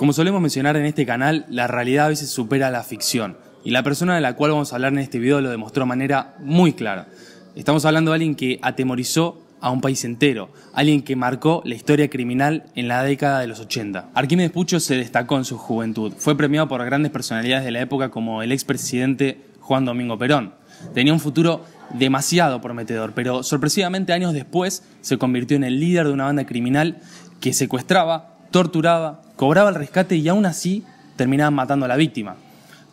Como solemos mencionar en este canal, la realidad a veces supera la ficción, y la persona de la cual vamos a hablar en este video lo demostró de manera muy clara. Estamos hablando de alguien que atemorizó a un país entero, alguien que marcó la historia criminal en la década de los 80. Arquímedes Pucho se destacó en su juventud, fue premiado por grandes personalidades de la época como el expresidente Juan Domingo Perón. Tenía un futuro demasiado prometedor, pero sorpresivamente años después se convirtió en el líder de una banda criminal que secuestraba, torturaba, cobraba el rescate y aún así terminaban matando a la víctima.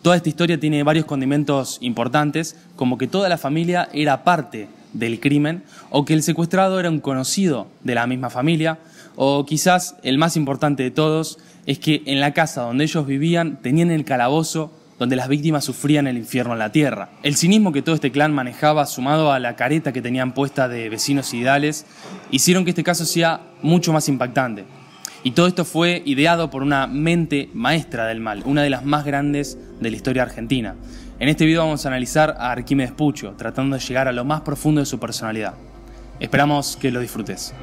Toda esta historia tiene varios condimentos importantes, como que toda la familia era parte del crimen, o que el secuestrado era un conocido de la misma familia, o quizás el más importante de todos es que en la casa donde ellos vivían tenían el calabozo donde las víctimas sufrían el infierno en la tierra. El cinismo que todo este clan manejaba, sumado a la careta que tenían puesta de vecinos ideales, hicieron que este caso sea mucho más impactante. Y todo esto fue ideado por una mente maestra del mal, una de las más grandes de la historia argentina. En este video vamos a analizar a Arquímedes Pucho, tratando de llegar a lo más profundo de su personalidad. Esperamos que lo disfrutes.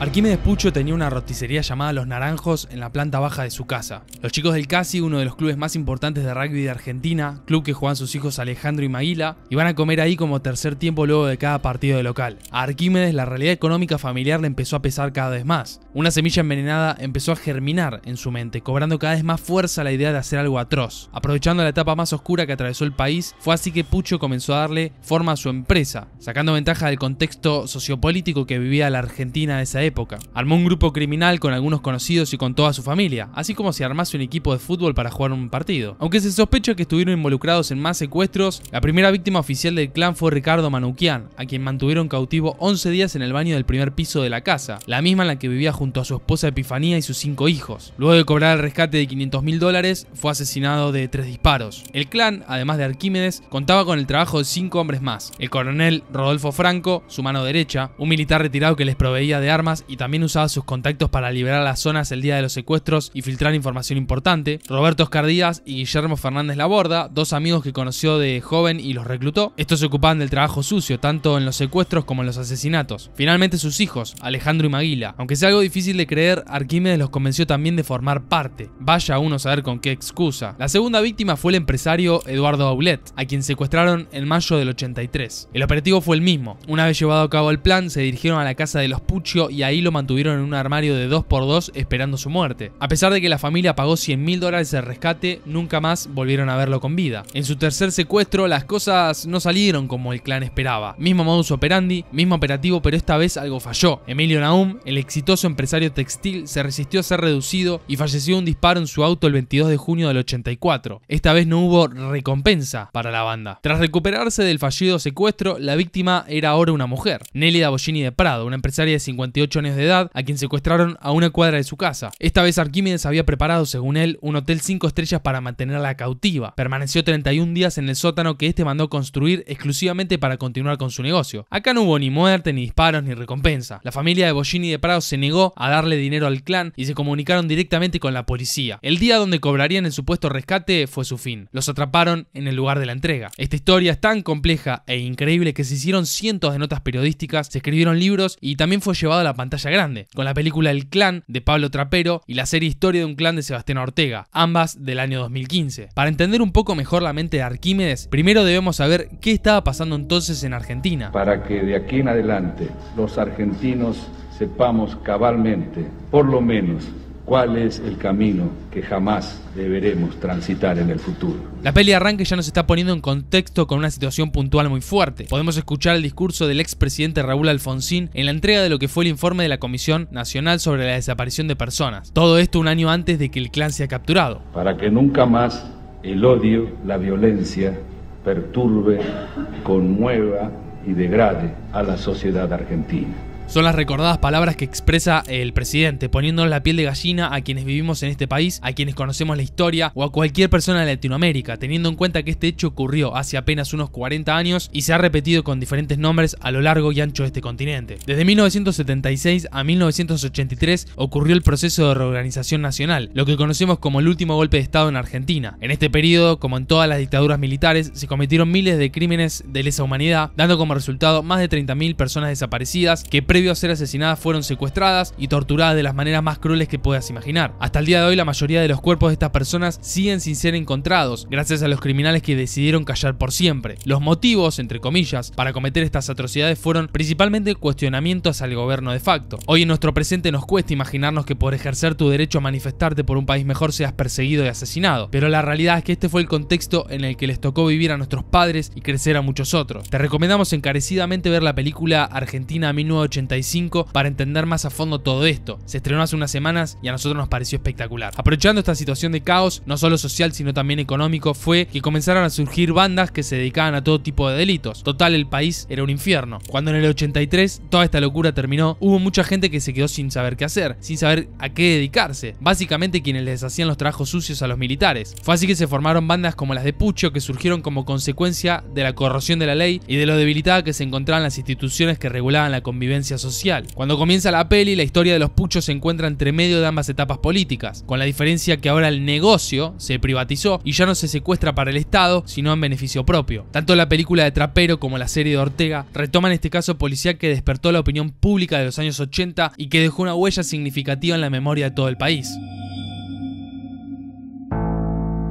Arquímedes Pucho tenía una roticería llamada Los Naranjos en la planta baja de su casa. Los chicos del Casi, uno de los clubes más importantes de rugby de Argentina, club que juegan sus hijos Alejandro y Maguila, iban a comer ahí como tercer tiempo luego de cada partido de local. A Arquímedes la realidad económica familiar le empezó a pesar cada vez más. Una semilla envenenada empezó a germinar en su mente, cobrando cada vez más fuerza la idea de hacer algo atroz. Aprovechando la etapa más oscura que atravesó el país, fue así que Pucho comenzó a darle forma a su empresa, sacando ventaja del contexto sociopolítico que vivía la Argentina de esa época. Armó un grupo criminal con algunos conocidos y con toda su familia, así como si armase un equipo de fútbol para jugar un partido. Aunque se sospecha que estuvieron involucrados en más secuestros, la primera víctima oficial del clan fue Ricardo Manuquian, a quien mantuvieron cautivo 11 días en el baño del primer piso de la casa, la misma en la que vivía junto a su esposa Epifanía y sus cinco hijos. Luego de cobrar el rescate de 500 mil dólares, fue asesinado de tres disparos. El clan, además de Arquímedes, contaba con el trabajo de cinco hombres más. El coronel Rodolfo Franco, su mano derecha, un militar retirado que les proveía de armas y también usaba sus contactos para liberar las zonas el día de los secuestros y filtrar información importante. Roberto Oscar y Guillermo Fernández Laborda, dos amigos que conoció de joven y los reclutó. Estos se ocupaban del trabajo sucio, tanto en los secuestros como en los asesinatos. Finalmente sus hijos, Alejandro y Maguila. Aunque sea algo difícil de creer, Arquímedes los convenció también de formar parte. Vaya uno a saber con qué excusa. La segunda víctima fue el empresario Eduardo Aulet, a quien secuestraron en mayo del 83. El operativo fue el mismo. Una vez llevado a cabo el plan, se dirigieron a la casa de los Puccio y ahí lo mantuvieron en un armario de 2x2 esperando su muerte. A pesar de que la familia pagó 100 mil dólares de rescate, nunca más volvieron a verlo con vida. En su tercer secuestro, las cosas no salieron como el clan esperaba. Mismo modus operandi, mismo operativo, pero esta vez algo falló. Emilio Naum, el exitoso empresario textil, se resistió a ser reducido y falleció un disparo en su auto el 22 de junio del 84. Esta vez no hubo recompensa para la banda. Tras recuperarse del fallido secuestro, la víctima era ahora una mujer, Nelly D'Abogini de Prado, una empresaria de 58 de edad, a quien secuestraron a una cuadra de su casa. Esta vez Arquímedes había preparado, según él, un hotel 5 estrellas para mantenerla cautiva. Permaneció 31 días en el sótano que este mandó construir exclusivamente para continuar con su negocio. Acá no hubo ni muerte, ni disparos, ni recompensa. La familia de Bollini de Prado se negó a darle dinero al clan y se comunicaron directamente con la policía. El día donde cobrarían el supuesto rescate fue su fin. Los atraparon en el lugar de la entrega. Esta historia es tan compleja e increíble que se hicieron cientos de notas periodísticas, se escribieron libros y también fue llevado a la pantalla grande, con la película El Clan de Pablo Trapero y la serie Historia de un Clan de Sebastián Ortega, ambas del año 2015. Para entender un poco mejor la mente de Arquímedes, primero debemos saber qué estaba pasando entonces en Argentina. Para que de aquí en adelante los argentinos sepamos cabalmente, por lo menos, cuál es el camino que jamás deberemos transitar en el futuro. La peli arranque ya nos está poniendo en contexto con una situación puntual muy fuerte. Podemos escuchar el discurso del expresidente Raúl Alfonsín en la entrega de lo que fue el informe de la Comisión Nacional sobre la desaparición de personas. Todo esto un año antes de que el clan sea capturado. Para que nunca más el odio, la violencia, perturbe, conmueva y degrade a la sociedad argentina. Son las recordadas palabras que expresa el presidente, poniéndonos la piel de gallina a quienes vivimos en este país, a quienes conocemos la historia o a cualquier persona de Latinoamérica, teniendo en cuenta que este hecho ocurrió hace apenas unos 40 años y se ha repetido con diferentes nombres a lo largo y ancho de este continente. Desde 1976 a 1983 ocurrió el proceso de reorganización nacional, lo que conocemos como el último golpe de Estado en Argentina. En este periodo, como en todas las dictaduras militares, se cometieron miles de crímenes de lesa humanidad, dando como resultado más de 30.000 personas desaparecidas que previamente a ser asesinadas fueron secuestradas y torturadas de las maneras más crueles que puedas imaginar. Hasta el día de hoy la mayoría de los cuerpos de estas personas siguen sin ser encontrados, gracias a los criminales que decidieron callar por siempre. Los motivos, entre comillas, para cometer estas atrocidades fueron principalmente cuestionamientos al gobierno de facto. Hoy en nuestro presente nos cuesta imaginarnos que por ejercer tu derecho a manifestarte por un país mejor seas perseguido y asesinado, pero la realidad es que este fue el contexto en el que les tocó vivir a nuestros padres y crecer a muchos otros. Te recomendamos encarecidamente ver la película Argentina 1980 para entender más a fondo todo esto. Se estrenó hace unas semanas y a nosotros nos pareció espectacular. Aprovechando esta situación de caos, no solo social sino también económico, fue que comenzaron a surgir bandas que se dedicaban a todo tipo de delitos. Total, el país era un infierno. Cuando en el 83 toda esta locura terminó, hubo mucha gente que se quedó sin saber qué hacer, sin saber a qué dedicarse. Básicamente quienes les hacían los trabajos sucios a los militares. Fue así que se formaron bandas como las de Pucho que surgieron como consecuencia de la corrosión de la ley y de lo debilitada que se encontraban las instituciones que regulaban la convivencia social. Cuando comienza la peli, la historia de los puchos se encuentra entre medio de ambas etapas políticas, con la diferencia que ahora el negocio se privatizó y ya no se secuestra para el Estado, sino en beneficio propio. Tanto la película de Trapero como la serie de Ortega retoman este caso policial que despertó la opinión pública de los años 80 y que dejó una huella significativa en la memoria de todo el país.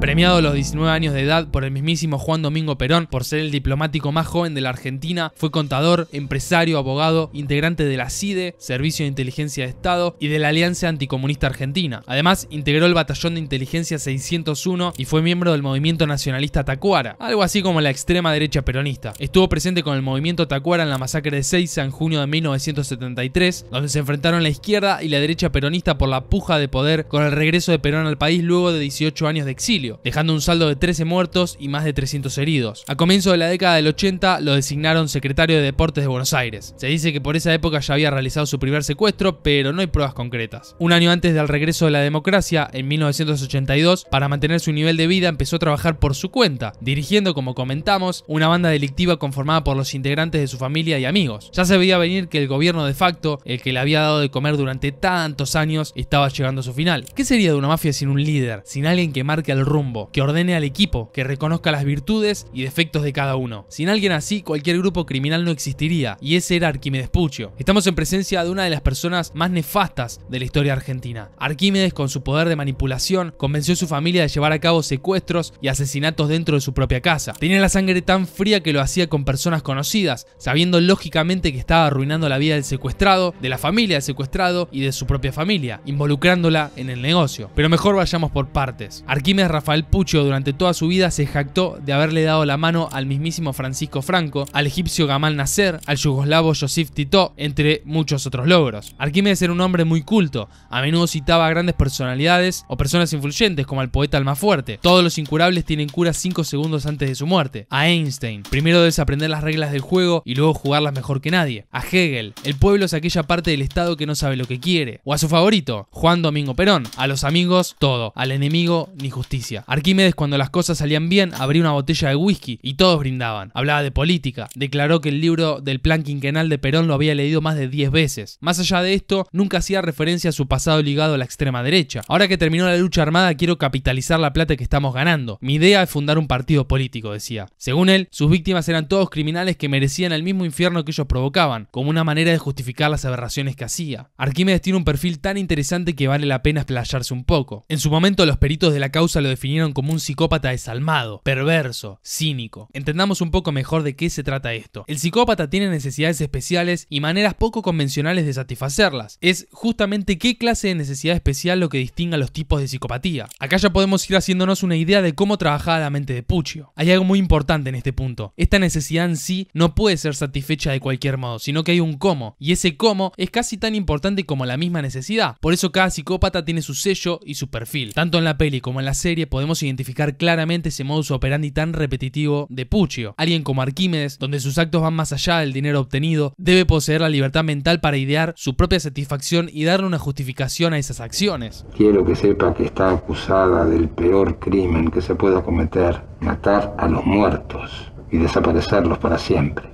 Premiado a los 19 años de edad por el mismísimo Juan Domingo Perón por ser el diplomático más joven de la Argentina, fue contador, empresario, abogado, integrante de la CIDE, Servicio de Inteligencia de Estado y de la Alianza Anticomunista Argentina. Además, integró el Batallón de Inteligencia 601 y fue miembro del movimiento nacionalista Tacuara, algo así como la extrema derecha peronista. Estuvo presente con el movimiento Tacuara en la masacre de Seiza en junio de 1973, donde se enfrentaron la izquierda y la derecha peronista por la puja de poder con el regreso de Perón al país luego de 18 años de exilio dejando un saldo de 13 muertos y más de 300 heridos. A comienzo de la década del 80 lo designaron secretario de Deportes de Buenos Aires. Se dice que por esa época ya había realizado su primer secuestro, pero no hay pruebas concretas. Un año antes del regreso de la democracia, en 1982, para mantener su nivel de vida empezó a trabajar por su cuenta, dirigiendo, como comentamos, una banda delictiva conformada por los integrantes de su familia y amigos. Ya se veía venir que el gobierno de facto, el que le había dado de comer durante tantos años, estaba llegando a su final. ¿Qué sería de una mafia sin un líder, sin alguien que marque el rumbo, que ordene al equipo, que reconozca las virtudes y defectos de cada uno. Sin alguien así, cualquier grupo criminal no existiría, y ese era Arquímedes Puccio. Estamos en presencia de una de las personas más nefastas de la historia argentina. Arquímedes, con su poder de manipulación, convenció a su familia de llevar a cabo secuestros y asesinatos dentro de su propia casa. Tenía la sangre tan fría que lo hacía con personas conocidas, sabiendo lógicamente que estaba arruinando la vida del secuestrado, de la familia del secuestrado y de su propia familia, involucrándola en el negocio. Pero mejor vayamos por partes. Arquímedes Rafael Puccio durante toda su vida se jactó de haberle dado la mano al mismísimo Francisco Franco, al egipcio Gamal Nasser, al yugoslavo Joseph Tito, entre muchos otros logros. Arquímedes era un hombre muy culto, a menudo citaba a grandes personalidades o personas influyentes como al poeta Almafuerte. Todos los incurables tienen cura 5 segundos antes de su muerte. A Einstein, primero debes aprender las reglas del juego y luego jugarlas mejor que nadie. A Hegel, el pueblo es aquella parte del Estado que no sabe lo que quiere. O a su favorito, Juan Domingo Perón, a los amigos todo, al enemigo ni justicia. Arquímedes cuando las cosas salían bien abría una botella de whisky y todos brindaban. Hablaba de política. Declaró que el libro del plan quinquenal de Perón lo había leído más de 10 veces. Más allá de esto, nunca hacía referencia a su pasado ligado a la extrema derecha. Ahora que terminó la lucha armada quiero capitalizar la plata que estamos ganando. Mi idea es fundar un partido político, decía. Según él, sus víctimas eran todos criminales que merecían el mismo infierno que ellos provocaban, como una manera de justificar las aberraciones que hacía. Arquímedes tiene un perfil tan interesante que vale la pena explayarse un poco. En su momento los peritos de la causa lo definieron como un psicópata desalmado, perverso, cínico. Entendamos un poco mejor de qué se trata esto. El psicópata tiene necesidades especiales y maneras poco convencionales de satisfacerlas. Es justamente qué clase de necesidad especial lo que distingue a los tipos de psicopatía. Acá ya podemos ir haciéndonos una idea de cómo trabajaba la mente de Puccio. Hay algo muy importante en este punto. Esta necesidad en sí no puede ser satisfecha de cualquier modo, sino que hay un cómo, y ese cómo es casi tan importante como la misma necesidad. Por eso cada psicópata tiene su sello y su perfil. Tanto en la peli como en la serie podemos identificar claramente ese modus operandi tan repetitivo de Puccio. Alguien como Arquímedes, donde sus actos van más allá del dinero obtenido, debe poseer la libertad mental para idear su propia satisfacción y darle una justificación a esas acciones. Quiero que sepa que está acusada del peor crimen que se pueda cometer, matar a los muertos y desaparecerlos para siempre.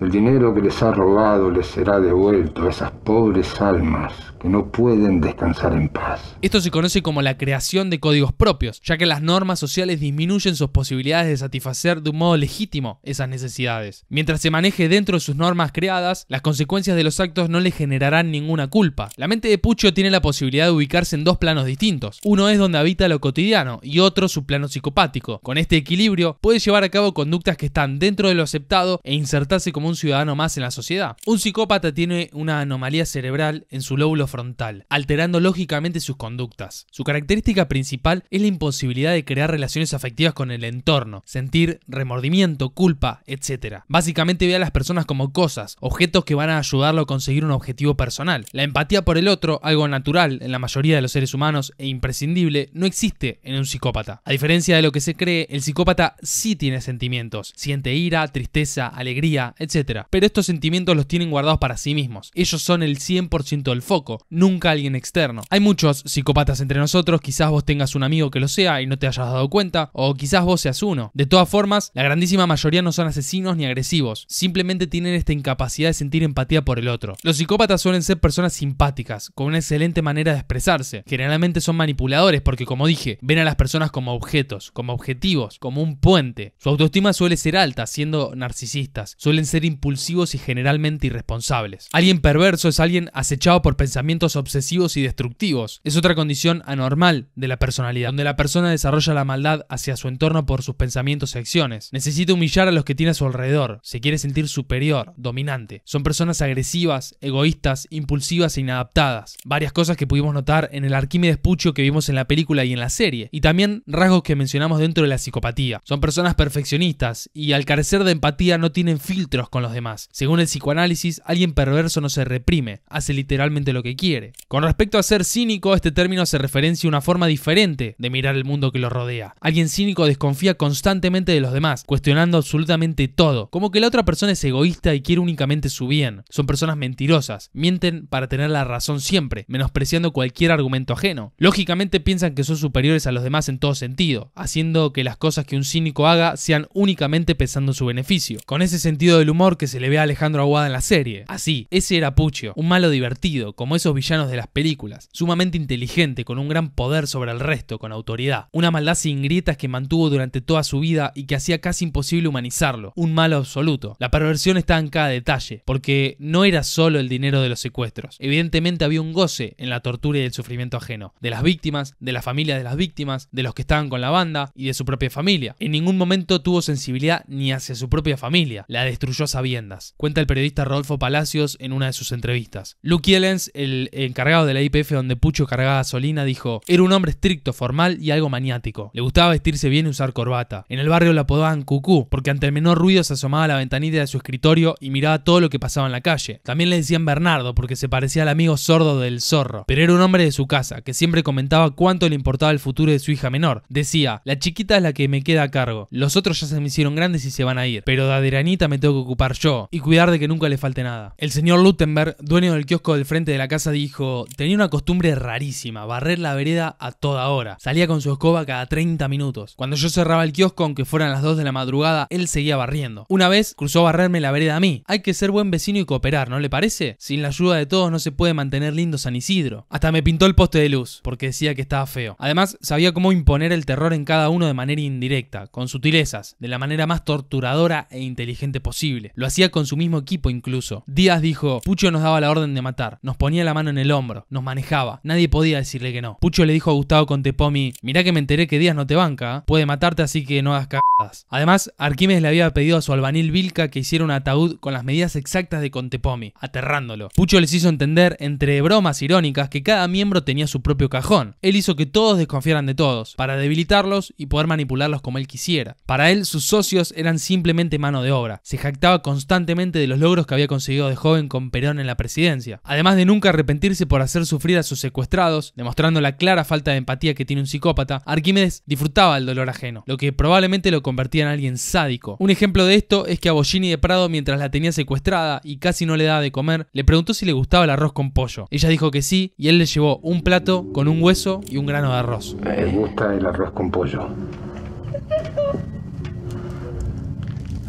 El dinero que les ha robado les será devuelto a esas pobres almas que no pueden descansar en paz. Esto se conoce como la creación de códigos propios, ya que las normas sociales disminuyen sus posibilidades de satisfacer de un modo legítimo esas necesidades. Mientras se maneje dentro de sus normas creadas, las consecuencias de los actos no le generarán ninguna culpa. La mente de Pucho tiene la posibilidad de ubicarse en dos planos distintos. Uno es donde habita lo cotidiano y otro su plano psicopático. Con este equilibrio puede llevar a cabo conductas que están dentro de lo aceptado e insertarse como un ciudadano más en la sociedad. Un psicópata tiene una anomalía cerebral en su lóbulo frontal, alterando lógicamente sus conductas. Su característica principal es la imposibilidad de crear relaciones afectivas con el entorno, sentir remordimiento, culpa, etc. Básicamente ve a las personas como cosas, objetos que van a ayudarlo a conseguir un objetivo personal. La empatía por el otro, algo natural en la mayoría de los seres humanos e imprescindible, no existe en un psicópata. A diferencia de lo que se cree, el psicópata sí tiene sentimientos, siente ira, tristeza, alegría, etc. Pero estos sentimientos los tienen guardados para sí mismos. Ellos son el 100% del foco, nunca alguien externo. Hay muchos psicópatas entre nosotros, quizás vos tengas un amigo que lo sea y no te hayas dado cuenta, o quizás vos seas uno. De todas formas, la grandísima mayoría no son asesinos ni agresivos, simplemente tienen esta incapacidad de sentir empatía por el otro. Los psicópatas suelen ser personas simpáticas, con una excelente manera de expresarse. Generalmente son manipuladores porque, como dije, ven a las personas como objetos, como objetivos, como un puente. Su autoestima suele ser alta, siendo narcisistas. Suelen ser impulsivos y generalmente irresponsables. Alguien perverso es alguien acechado por pensamientos obsesivos y destructivos. Es otra condición anormal de la personalidad, donde la persona desarrolla la maldad hacia su entorno por sus pensamientos y acciones. Necesita humillar a los que tiene a su alrededor, se quiere sentir superior, dominante. Son personas agresivas, egoístas, impulsivas e inadaptadas. Varias cosas que pudimos notar en el Arquímedes Pucho que vimos en la película y en la serie, y también rasgos que mencionamos dentro de la psicopatía. Son personas perfeccionistas y al carecer de empatía no tienen filtros con los demás. Según el psicoanálisis, alguien perverso no se reprime, hace literalmente lo que quiere. Con respecto a ser cínico, este término se referencia a una forma diferente de mirar el mundo que lo rodea. Alguien cínico desconfía constantemente de los demás, cuestionando absolutamente todo, como que la otra persona es egoísta y quiere únicamente su bien. Son personas mentirosas, mienten para tener la razón siempre, menospreciando cualquier argumento ajeno. Lógicamente piensan que son superiores a los demás en todo sentido, haciendo que las cosas que un cínico haga sean únicamente pensando su beneficio. Con ese sentido del humor que se le ve a Alejandro Aguada en la serie. Así, ese era Puccio, un malo divertido, como eso villanos de las películas, sumamente inteligente, con un gran poder sobre el resto, con autoridad, una maldad sin grietas que mantuvo durante toda su vida y que hacía casi imposible humanizarlo, un mal absoluto. La perversión está en cada detalle, porque no era solo el dinero de los secuestros, evidentemente había un goce en la tortura y el sufrimiento ajeno, de las víctimas, de la familia de las víctimas, de los que estaban con la banda y de su propia familia. En ningún momento tuvo sensibilidad ni hacia su propia familia, la destruyó a sabiendas, cuenta el periodista Rodolfo Palacios en una de sus entrevistas. Luke Ellens, el encargado de la IPF donde Pucho cargaba gasolina, dijo: Era un hombre estricto, formal y algo maniático. Le gustaba vestirse bien y usar corbata. En el barrio lo apodaban Cucú, porque ante el menor ruido se asomaba a la ventanita de su escritorio y miraba todo lo que pasaba en la calle. También le decían Bernardo, porque se parecía al amigo sordo del zorro. Pero era un hombre de su casa, que siempre comentaba cuánto le importaba el futuro de su hija menor. Decía: La chiquita es la que me queda a cargo. Los otros ya se me hicieron grandes y se van a ir. Pero de Aderanita me tengo que ocupar yo y cuidar de que nunca le falte nada. El señor Lutenberg, dueño del kiosco del frente de la casa dijo, tenía una costumbre rarísima, barrer la vereda a toda hora. Salía con su escoba cada 30 minutos. Cuando yo cerraba el kiosco, aunque fueran las 2 de la madrugada, él seguía barriendo. Una vez cruzó a barrerme la vereda a mí. Hay que ser buen vecino y cooperar, ¿no le parece? Sin la ayuda de todos no se puede mantener lindo San Isidro. Hasta me pintó el poste de luz, porque decía que estaba feo. Además, sabía cómo imponer el terror en cada uno de manera indirecta, con sutilezas, de la manera más torturadora e inteligente posible. Lo hacía con su mismo equipo incluso. Díaz dijo, Pucho nos daba la orden de matar, nos ponía la mano en el hombro, nos manejaba, nadie podía decirle que no. Pucho le dijo a Gustavo Contepomi, mirá que me enteré que Díaz no te banca, ¿eh? puede matarte así que no hagas cagadas. Además, Arquímedes le había pedido a su albanil Vilca que hiciera un ataúd con las medidas exactas de Contepomi, aterrándolo. Pucho les hizo entender, entre bromas irónicas, que cada miembro tenía su propio cajón. Él hizo que todos desconfiaran de todos, para debilitarlos y poder manipularlos como él quisiera. Para él, sus socios eran simplemente mano de obra. Se jactaba constantemente de los logros que había conseguido de joven con Perón en la presidencia. Además de nunca arrepentirse por hacer sufrir a sus secuestrados, demostrando la clara falta de empatía que tiene un psicópata, Arquímedes disfrutaba el dolor ajeno, lo que probablemente lo convertía en alguien sádico. Un ejemplo de esto es que a Bollini de Prado, mientras la tenía secuestrada y casi no le daba de comer, le preguntó si le gustaba el arroz con pollo. Ella dijo que sí y él le llevó un plato con un hueso y un grano de arroz. Me gusta el arroz con pollo.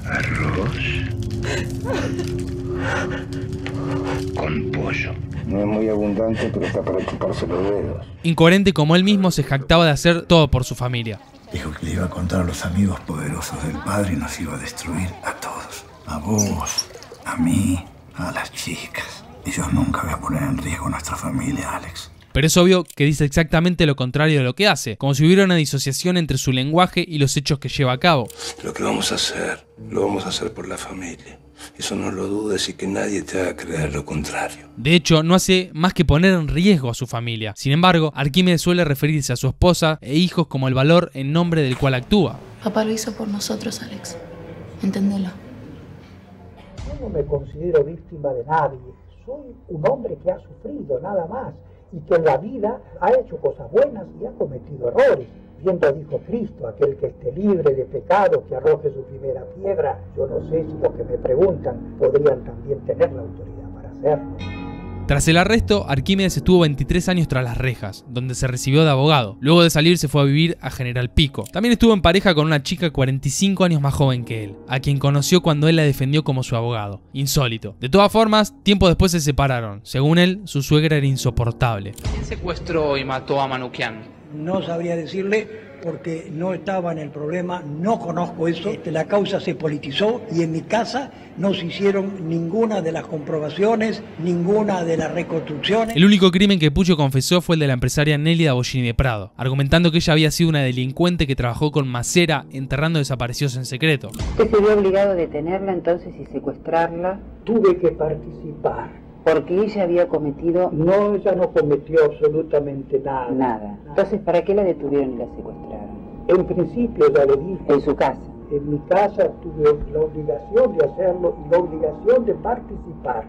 Arroz con pollo. No es muy abundante, pero está para chuparse los dedos. Incoherente como él mismo se jactaba de hacer todo por su familia. Dijo que le iba a contar a los amigos poderosos del padre y nos iba a destruir a todos. A vos, a mí, a las chicas. yo nunca voy a poner en riesgo nuestra familia, Alex. Pero es obvio que dice exactamente lo contrario de lo que hace, como si hubiera una disociación entre su lenguaje y los hechos que lleva a cabo. Lo que vamos a hacer, lo vamos a hacer por la familia. Eso no lo dudes y que nadie te haga creer lo contrario. De hecho, no hace más que poner en riesgo a su familia. Sin embargo, Arquímedes suele referirse a su esposa e hijos como el valor en nombre del cual actúa. Papá lo hizo por nosotros, Alex. Entendelo. Yo no me considero víctima de nadie. Soy un hombre que ha sufrido, nada más y que en la vida ha hecho cosas buenas y ha cometido errores. Viendo dijo Cristo, aquel que esté libre de pecado, que arroje su primera piedra, yo no sé si los que me preguntan podrían también tener la autoridad para hacerlo. Tras el arresto, Arquímedes estuvo 23 años tras las rejas, donde se recibió de abogado. Luego de salir se fue a vivir a General Pico. También estuvo en pareja con una chica 45 años más joven que él, a quien conoció cuando él la defendió como su abogado. Insólito. De todas formas, tiempo después se separaron. Según él, su suegra era insoportable. ¿Quién secuestró y mató a Manuquian? No sabría decirle, porque no estaba en el problema, no conozco eso. la causa se politizó y en mi casa no se hicieron ninguna de las comprobaciones, ninguna de las reconstrucciones. El único crimen que Pucho confesó fue el de la empresaria Nelly Bollini de Prado, argumentando que ella había sido una delincuente que trabajó con Macera enterrando desaparecidos en secreto. Usted se vio obligado a detenerla entonces y secuestrarla. Tuve que participar porque ella había cometido... No, ella no cometió absolutamente nada. Nada. Entonces, ¿para qué la detuvieron y la secuestraron? En principio, ya le dije... En su casa. En mi casa tuve la obligación de hacerlo y la obligación de participar.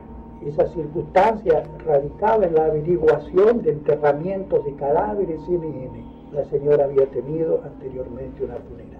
Esa circunstancia radicaba en la averiguación de enterramientos de cadáveres M. La señora había tenido anteriormente una funeraria.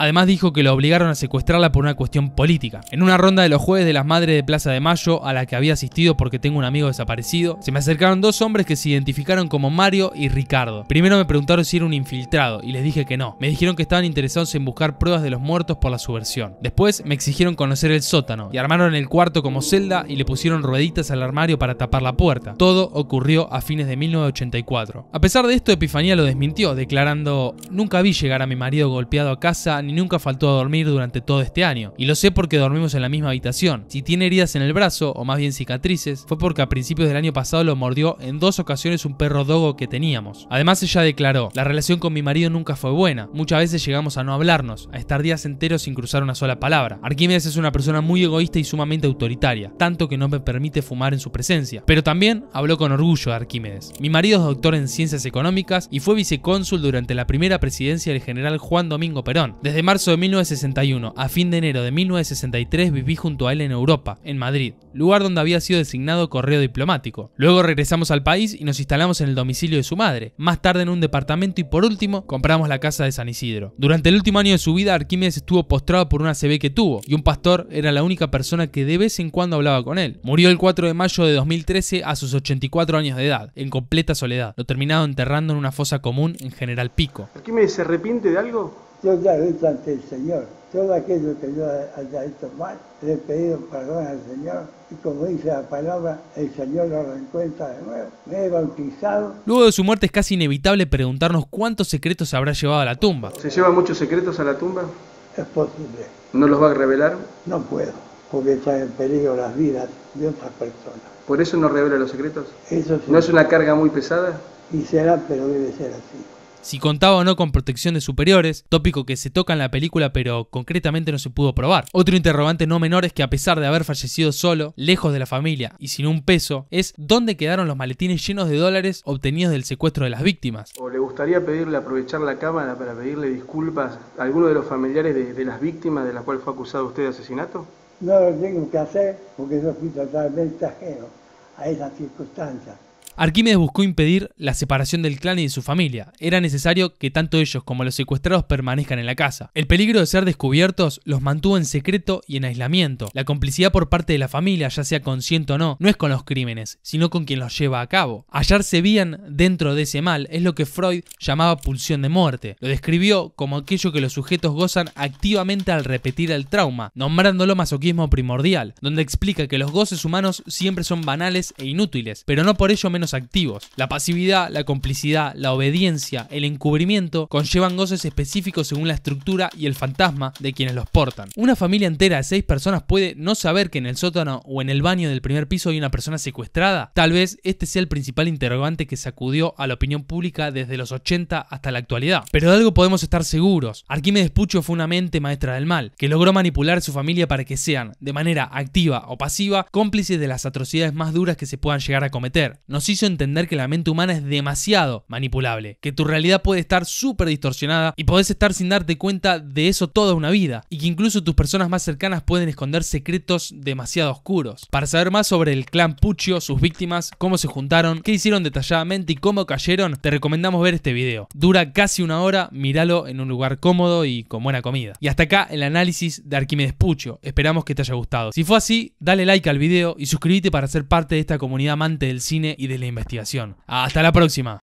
Además dijo que lo obligaron a secuestrarla por una cuestión política. En una ronda de los jueves de las madres de Plaza de Mayo, a la que había asistido porque tengo un amigo desaparecido, se me acercaron dos hombres que se identificaron como Mario y Ricardo. Primero me preguntaron si era un infiltrado y les dije que no. Me dijeron que estaban interesados en buscar pruebas de los muertos por la subversión. Después me exigieron conocer el sótano y armaron el cuarto como celda y le pusieron rueditas al armario para tapar la puerta. Todo ocurrió a fines de 1984. A pesar de esto, Epifanía lo desmintió, declarando, nunca vi llegar a mi marido golpeado a casa nunca faltó a dormir durante todo este año, y lo sé porque dormimos en la misma habitación. Si tiene heridas en el brazo, o más bien cicatrices, fue porque a principios del año pasado lo mordió en dos ocasiones un perro dogo que teníamos. Además ella declaró, la relación con mi marido nunca fue buena, muchas veces llegamos a no hablarnos, a estar días enteros sin cruzar una sola palabra. Arquímedes es una persona muy egoísta y sumamente autoritaria, tanto que no me permite fumar en su presencia, pero también habló con orgullo de Arquímedes. Mi marido es doctor en ciencias económicas y fue vicecónsul durante la primera presidencia del general Juan Domingo Perón. Desde de marzo de 1961 a fin de enero de 1963 viví junto a él en Europa, en Madrid, lugar donde había sido designado correo diplomático. Luego regresamos al país y nos instalamos en el domicilio de su madre, más tarde en un departamento y por último compramos la casa de San Isidro. Durante el último año de su vida Arquímedes estuvo postrado por una CB que tuvo y un pastor era la única persona que de vez en cuando hablaba con él. Murió el 4 de mayo de 2013 a sus 84 años de edad, en completa soledad. Lo terminado enterrando en una fosa común en General Pico. ¿Arquímedes se arrepiente de algo? yo agradezco ante el Señor. Todo aquello que yo haya hecho mal, le he pedido perdón al Señor y como dice la palabra, el Señor lo reencuentra de nuevo. Me he bautizado. Luego de su muerte es casi inevitable preguntarnos cuántos secretos habrá llevado a la tumba. ¿Se lleva muchos secretos a la tumba? Es posible. ¿No los va a revelar? No puedo, porque están en peligro las vidas de otras personas. ¿Por eso no revela los secretos? Eso sí. ¿No es una carga muy pesada? Y será, pero debe ser así si contaba o no con protección de superiores, tópico que se toca en la película pero concretamente no se pudo probar. Otro interrogante no menor es que a pesar de haber fallecido solo, lejos de la familia y sin un peso, es dónde quedaron los maletines llenos de dólares obtenidos del secuestro de las víctimas. ¿O le gustaría pedirle aprovechar la cámara para pedirle disculpas a alguno de los familiares de, las víctimas de las cuales fue acusado usted de asesinato? No lo tengo que hacer porque yo fui totalmente ajeno a esas circunstancias Arquímedes buscó impedir la separación del clan y de su familia. Era necesario que tanto ellos como los secuestrados permanezcan en la casa. El peligro de ser descubiertos los mantuvo en secreto y en aislamiento. La complicidad por parte de la familia, ya sea consciente o no, no es con los crímenes, sino con quien los lleva a cabo. Hallarse bien dentro de ese mal es lo que Freud llamaba pulsión de muerte. Lo describió como aquello que los sujetos gozan activamente al repetir el trauma, nombrándolo masoquismo primordial, donde explica que los goces humanos siempre son banales e inútiles, pero no por ello menos activos. La pasividad, la complicidad, la obediencia, el encubrimiento conllevan goces específicos según la estructura y el fantasma de quienes los portan. Una familia entera de seis personas puede no saber que en el sótano o en el baño del primer piso hay una persona secuestrada. Tal vez este sea el principal interrogante que sacudió a la opinión pública desde los 80 hasta la actualidad. Pero de algo podemos estar seguros. Arquímedes Pucho fue una mente maestra del mal, que logró manipular a su familia para que sean, de manera activa o pasiva, cómplices de las atrocidades más duras que se puedan llegar a cometer entender que la mente humana es demasiado manipulable, que tu realidad puede estar súper distorsionada y podés estar sin darte cuenta de eso toda una vida, y que incluso tus personas más cercanas pueden esconder secretos demasiado oscuros. Para saber más sobre el clan Puccio, sus víctimas, cómo se juntaron, qué hicieron detalladamente y cómo cayeron, te recomendamos ver este video. Dura casi una hora, míralo en un lugar cómodo y con buena comida. Y hasta acá el análisis de Arquímedes Puccio, esperamos que te haya gustado. Si fue así, dale like al video y suscríbete para ser parte de esta comunidad amante del cine y del la investigación. Hasta la próxima.